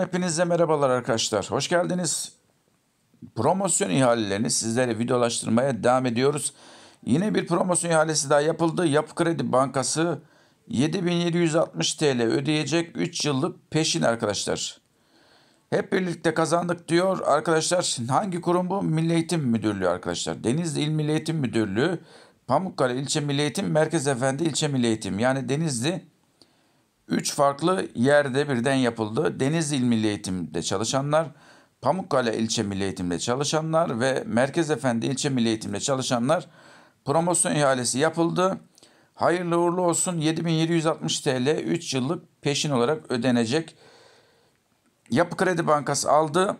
hepinize merhabalar arkadaşlar. Hoş geldiniz. Promosyon ihalelerini sizlere videolaştırmaya devam ediyoruz. Yine bir promosyon ihalesi daha yapıldı. Yapı Kredi Bankası 7760 TL ödeyecek 3 yıllık peşin arkadaşlar. Hep birlikte kazandık diyor arkadaşlar. Hangi kurum bu? Milli Eğitim Müdürlüğü arkadaşlar. Denizli İl Milli Eğitim Müdürlüğü, Pamukkale İlçe Milli Eğitim, Merkez Efendi İlçe Milli Eğitim. Yani Denizli Üç farklı yerde birden yapıldı. Denizli Milli Eğitim'de çalışanlar, Pamukkale İlçe Milli Eğitim'de çalışanlar ve Merkez Efendi İlçe Milli Eğitim'de çalışanlar promosyon ihalesi yapıldı. Hayırlı uğurlu olsun 7760 TL 3 yıllık peşin olarak ödenecek. Yapı Kredi Bankası aldı.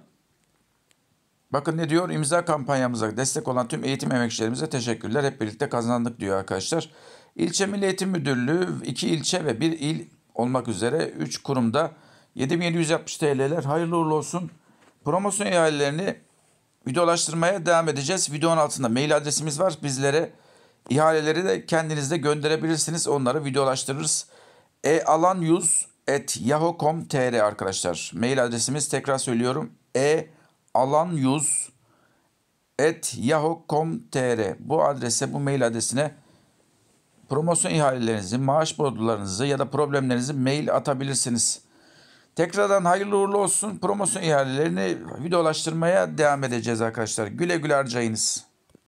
Bakın ne diyor? İmza kampanyamıza destek olan tüm eğitim emekçilerimize teşekkürler. Hep birlikte kazandık diyor arkadaşlar. İlçe Milli Eğitim Müdürlüğü, iki ilçe ve bir il olmak üzere 3 kurumda 7760 TL'ler hayırlı uğurlu olsun. Promosyon ihalelerini videolaştırmaya devam edeceğiz. Videonun altında mail adresimiz var. Bizlere ihaleleri de kendiniz de gönderebilirsiniz. Onları videolaştırırız. E alan arkadaşlar. Mail adresimiz tekrar söylüyorum. E alan bu adrese bu mail adresine promosyon ihalelerinizi, maaş bordlarınızı ya da problemlerinizi mail atabilirsiniz. Tekrardan hayırlı uğurlu olsun. Promosyon ihalelerini videolaştırmaya devam edeceğiz arkadaşlar. Güle güle harcayınız.